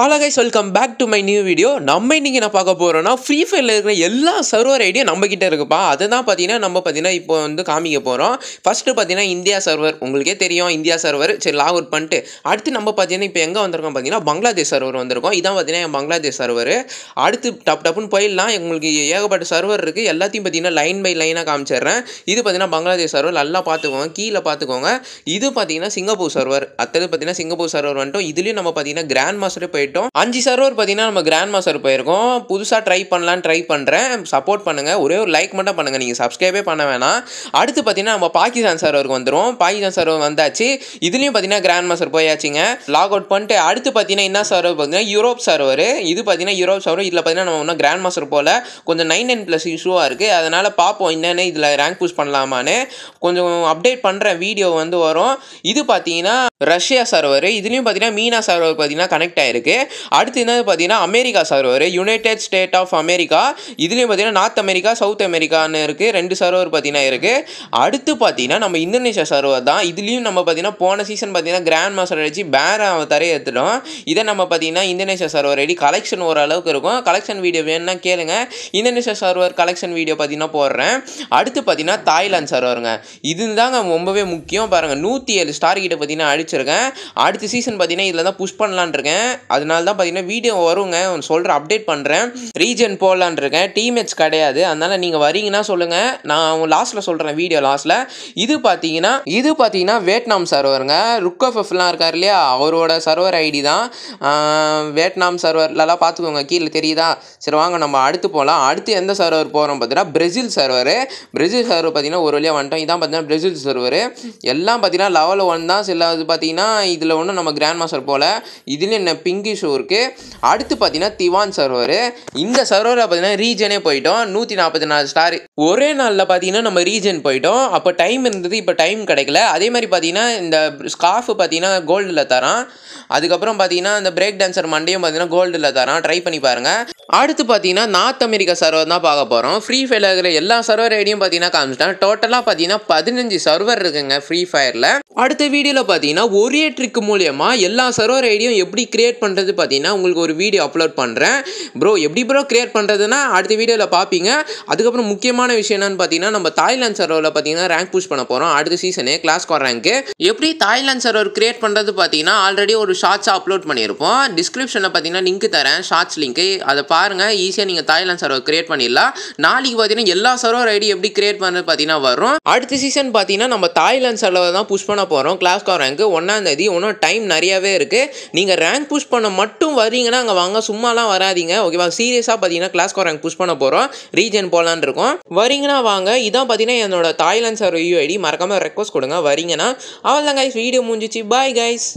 Ala guys welcome back to my new video நம்ம இன்றைக்கி என்ன பார்க்க போகிறோம்னா ஃப்ரீ ஃபயரில் இருக்கிற எல்லா சர்வர் ஐடியும் நம்மக்கிட்ட இருக்குப்பா அதை தான் பார்த்தீங்கன்னா நம்ம பார்த்தீங்கன்னா இப்போ வந்து காமிக்க போகிறோம் ஃபஸ்ட்டு பார்த்தீங்கன்னா இந்தியா சர்வர் உங்களுக்கே தெரியும் இந்தியா சர்வர் சரி லாக் அவுட் பண்ணிட்டு அடுத்து நம்ம பார்த்தீங்கன்னா இப்போ எங்கே வந்திருக்கோம் பார்த்தீங்கன்னா பங்களாதேஷ் சர்வர் வந்திருக்கோம் இதான் பார்த்தீங்கன்னா என் பங்களாதேஷ் சர்வர் அடுத்து டப் டப்புன்னு போயிடலாம் உங்களுக்கு ஏகப்பட்ட சர்வர் இருக்குது எல்லாத்தையும் பார்த்தீங்கன்னா லைன் பை லைனாக காமிச்சிடுறேன் இது பார்த்தீங்கன்னா பங்களாதேஷ் சர்வர் நல்லா பார்த்துக்கோங்க கீழே பார்த்துக்கோங்க இது பார்த்தீங்கன்னா சிங்கப்பூர் சர்வர் அடுத்தது பார்த்தீங்கன்னா சிங்கப்பூர் சர்வர் வந்துட்டோம் இதுலேயும் நம்ம பார்த்தீங்கன்னா கிராண்ட் மாஸ்டர் போய் போயிட்டோம் அஞ்சு சர்வர் பார்த்தீங்கன்னா நம்ம கிராண்ட் மாஸ்டர் போயிருக்கோம் புதுசாக ட்ரை பண்ணலான்னு ட்ரை பண்ணுறேன் சப்போர்ட் பண்ணுங்கள் ஒரே ஒரு லைக் மட்டும் பண்ணுங்கள் நீங்கள் சப்ஸ்கிரைபே பண்ண வேணாம் அடுத்து பார்த்தீங்கன்னா நம்ம பாகிஸ்தான் சர்வருக்கு வந்துடும் பாகிஸ்தான் சர்வர் வந்தாச்சு இதுலேயும் பார்த்தீங்கன்னா கிராண்ட் மாஸ்டர் போயாச்சுங்க லாக் அவுட் பண்ணிட்டு அடுத்து பார்த்தீங்கன்னா என்ன சர்வர் பார்த்தீங்கன்னா யூரோப் சர்வர் இது பார்த்தீங்கன்னா யூரோப் சர்வர் இதில் பார்த்தீங்கன்னா நம்ம ஒன்றும் கிராண்ட் மாஸ்டர் போல் கொஞ்சம் நைன் நைன் ப்ளஸ் இஷ்யூவாக இருக்குது அதனால் பார்ப்போம் என்னென்ன இதில் ரேங்க் புஷ் பண்ணலாமான்னு கொஞ்சம் அப்டேட் பண்ணுற வீடியோ வந்து வரும் இது பார்த்தீங்கன்னா ரஷ்யா சர்வர் இதுலேயும் பார்த்தீங்கன்னா மீனா சர்வர் பார்த்தீங்கன்னா கனெக்ட் ஆயிருக்கு இருக்கு அடுத்து என்னது பார்த்தீங்கன்னா America server United State of America இதுலேயும் பார்த்தீங்கன்னா நார்த் அமெரிக்கா சவுத் அமெரிக்கான்னு இருக்குது ரெண்டு சர்வர் பார்த்தீங்கன்னா இருக்குது அடுத்து பார்த்தீங்கன்னா நம்ம இந்தோனேஷியா சர்வர் தான் இதுலேயும் நம்ம பார்த்தீங்கன்னா போன சீசன் பார்த்தீங்கன்னா கிராண்ட் மாஸ்டர் அடிச்சு பேரை தரையை எடுத்துட்டோம் இதை நம்ம பார்த்தீங்கன்னா இந்தோனேஷியா சர்வர் ரெடி கலெக்ஷன் ஓரளவுக்கு இருக்கும் கலெக்ஷன் வீடியோ வேணும்னா கேளுங்க இந்தோனேஷியா சர்வர் கலெக்ஷன் வீடியோ பார்த்தீங்கன்னா போடுறேன் அடுத்து பார்த்தீங்கன்னா தாய்லாந்து சர்வருங்க தாங்க ரொம்பவே முக்கியம் பாருங்கள் நூற்றி ஏழு ஸ்டார் கிட்ட பார்த்தீங்கன்னா அடிச்சிருக்கேன் அடுத்த சீசன் பார்த்தீங்கன்னா இதில் தான் புஷ் பண்ணலான் இருக்கேன் அதனால தான் பார்த்தீங்கன்னா வீடியோ வருங்க சொல்கிற அப்டேட் பண்ணுறேன் ரீஜன் போகலான் இருக்கேன் டீம்மேட்ஸ் கிடையாது அதனால் நீங்கள் வரீங்கன்னா சொல்லுங்கள் நான் லாஸ்ட்டில் சொல்கிறேன் வீடியோ லாஸ்ட்டில் இது பார்த்தீங்கன்னா இது பார்த்தீங்கன்னா வியட்நாம் சர்வருங்க ருக் ஆஃப் எஃப்லாம் இருக்கார் இல்லையா அவரோட சர்வர் ஐடி தான் வியட்நாம் சர்வர்லலாம் பார்த்துக்கோங்க கீழே தெரியுதா சரி வாங்க நம்ம அடுத்து போகலாம் அடுத்து எந்த சர்வர் போகிறோம் பார்த்தீங்கன்னா பிரேசில் சர்வர் பிரேசில் சர்வர் பார்த்தீங்கன்னா ஒரு வழியாக வந்துட்டோம் இதான் பார்த்தீங்கன்னா பிரேசில் சர்வர் எல்லாம் பார்த்தீங்கன்னா லெவல் ஒன் தான் சில இது பார்த்தீங்கன்னா இதில் ஒன்றும் நம்ம கிராண்ட் மாஸ்டர் போல் இதுலேயும் என்ன பிங்க் லிங்கிஷோருக்கு அடுத்து பார்த்தீங்கன்னா திவான் சர்வரு இந்த சர்வரில் பார்த்தீங்கன்னா ரீஜனே போயிட்டோம் நூற்றி நாற்பத்தி நாலு ஸ்டார் ஒரே நாளில் பார்த்தீங்கன்னா நம்ம ரீஜன் போயிட்டோம் அப்போ டைம் இருந்தது இப்போ டைம் கிடைக்கல அதே மாதிரி பார்த்தீங்கன்னா இந்த ஸ்காஃப் பார்த்தீங்கன்னா கோல்டில் தரான் அதுக்கப்புறம் பார்த்தீங்கன்னா இந்த பிரேக் டான்சர் மண்டையும் பார்த்தீங்கன்னா கோல்டில் தரான் ட்ரை பண்ணி பாருங்கள் அடுத்து பார்த்தீங்கன்னா நார்த் அமெரிக்கா சர்வர் தான் பார்க்க போகிறோம் ஃப்ரீ ஃபயர் இருக்கிற எல்லா சர்வர் ஐடியும் பார்த்தீங்கன்னா காமிச்சிட்டேன் டோட்டலாக பார்த்தீங்கன்னா பதினஞ்சு சர்வர் இருக்குங்க ஃப்ரீ ஃபயரில் அடுத்த வீடியோவில் பார்த்தீங்கன்னா ஒரே ட்ரிக் மூலியமாக எல்லா சர்வர் ஐடியும் எப்படி கிரியேட் பண்ண பண்ணுறது பார்த்தீங்கன்னா உங்களுக்கு ஒரு வீடியோ அப்லோட் பண்ணுறேன் ப்ரோ எப்படி ப்ரோ கிரியேட் பண்ணுறதுன்னா அடுத்த வீடியோவில் பார்ப்பீங்க அதுக்கப்புறம் முக்கியமான விஷயம் என்னென்னு பார்த்தீங்கன்னா நம்ம தாய்லாந்து சர்வரில் பார்த்தீங்கன்னா ரேங்க் புஷ் பண்ண போகிறோம் அடுத்த சீசனே கிளாஸ் ஸ்கோர் ரேங்க்கு எப்படி தாய்லாந்து சர்வர் கிரியேட் பண்ணுறது பார்த்தீங்கன்னா ஆல்ரெடி ஒரு ஷார்ட்ஸாக அப்லோட் பண்ணியிருப்போம் டிஸ்கிரிப்ஷனில் பார்த்தீங்கன்னா லிங்க் தரேன் ஷார்ட்ஸ் லிங்க்கு அதை பாருங்கள் ஈஸியாக நீங்கள் தாய்லாந்து சர்வர் க்ரியேட் பண்ணிடலாம் நாளைக்கு பார்த்தீங்கன்னா எல்லா சர்வர் ஐடி எப்படி க்ரியேட் பண்ணுறது பார்த்தீங்கன்னா வரும் அடுத்த சீசன் பார்த்தீங்கன்னா நம்ம தாய்லாந்து சர்வர் தான் புஷ் பண்ண போகிறோம் கிளாஸ் ஸ்கோர் ரேங்க்கு ஒன்றாந்தேதி ஒன்றும் டைம் நிறையாவே இருக்குது நீங்கள் ரேங்க் புஷ் பண்ண பண்ண மட்டும் வரீங்கன்னா அங்கே வாங்க சும்மாலாம் வராதிங்க ஓகேவா சீரியஸாக பார்த்தீங்கன்னா கிளாஸ் கோரங்க புஷ் பண்ண போகிறோம் ரீஜன் போகலான் இருக்கோம் வரீங்கன்னா வாங்க இதான் பார்த்தீங்கன்னா என்னோட தாய்லாந்து சார் யூஐடி மறக்காமல் ரெக்வஸ்ட் கொடுங்க வரீங்கன்னா அவ்வளோதான் கைஸ் வீடியோ முடிஞ்சிச்சு பாய் கைஸ்